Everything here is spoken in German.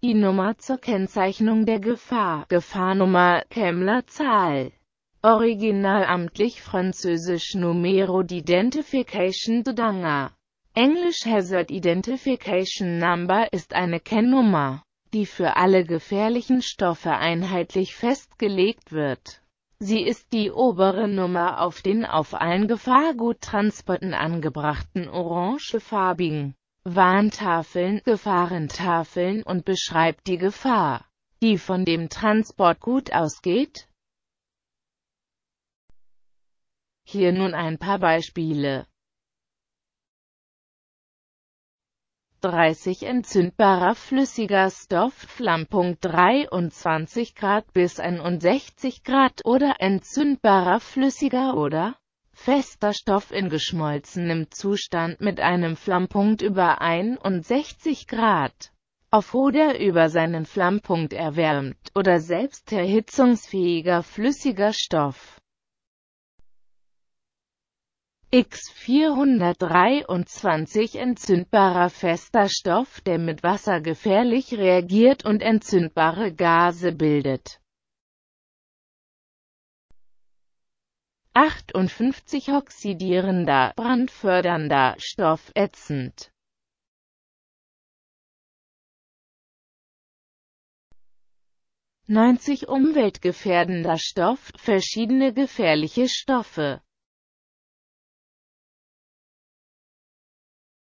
Die Nummer zur Kennzeichnung der Gefahr, Gefahrnummer, Kemmler-Zahl. Originalamtlich französisch Numero d'Identification de Danger. Englisch Hazard Identification Number ist eine Kennnummer, die für alle gefährlichen Stoffe einheitlich festgelegt wird. Sie ist die obere Nummer auf den auf allen Gefahrguttransporten angebrachten orangefarbigen Warntafeln, Gefahrentafeln und beschreibt die Gefahr, die von dem Transport gut ausgeht. Hier nun ein paar Beispiele. 30 entzündbarer flüssiger Stoff, Flammpunkt 23 Grad bis 61 Grad oder entzündbarer flüssiger oder fester Stoff in geschmolzenem Zustand mit einem Flammpunkt über 61 Grad auf oder über seinen Flammpunkt erwärmt oder selbst erhitzungsfähiger flüssiger Stoff. X423 entzündbarer fester Stoff, der mit Wasser gefährlich reagiert und entzündbare Gase bildet. 58 oxidierender, brandfördernder Stoff, ätzend. Neunzig umweltgefährdender Stoff, verschiedene gefährliche Stoffe